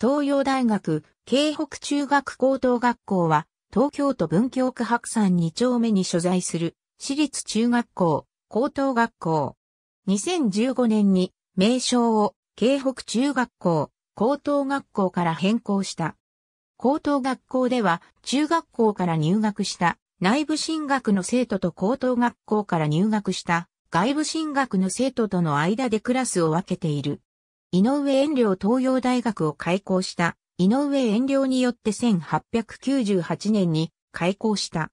東洋大学、京北中学高等学校は、東京都文京区白山2丁目に所在する、私立中学校、高等学校。2015年に、名称を、京北中学校、高等学校から変更した。高等学校では、中学校から入学した、内部進学の生徒と高等学校から入学した、外部進学の生徒との間でクラスを分けている。井上遠慮東洋大学を開校した、井上遠慮によって1898年に開校した。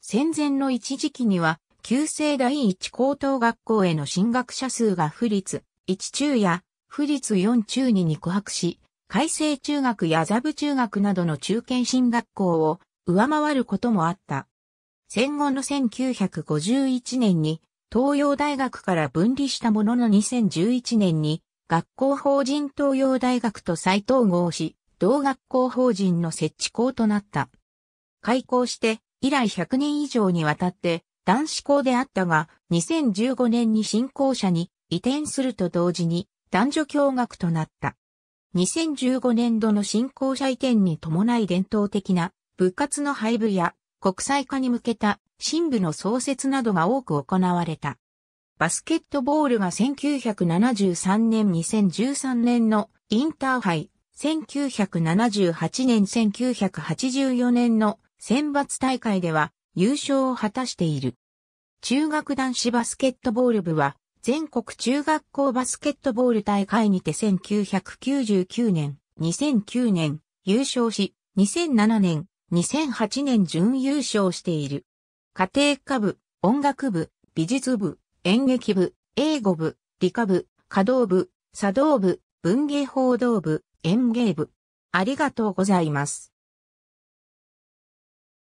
戦前の一時期には、旧制第一高等学校への進学者数が不立、1中や不立4中に肉薄し、海星中学や座部中学などの中堅進学校を上回ることもあった。戦後の1951年に東洋大学から分離したものの2011年に学校法人東洋大学と再統合し、同学校法人の設置校となった。開校して以来100年以上にわたって男子校であったが、2015年に新校舎に移転すると同時に男女共学となった。2015年度の新校舎移転に伴い伝統的な部活の廃部や国際化に向けた新部の創設などが多く行われた。バスケットボールが1973年2013年のインターハイ、1978年1984年の選抜大会では優勝を果たしている。中学男子バスケットボール部は全国中学校バスケットボール大会にて1999年、2009年優勝し、2007年2008年準優勝している。家庭科部、音楽部、美術部、演劇部、英語部、理科部、華道部、茶道部、文芸報道部、演芸部。ありがとうございます。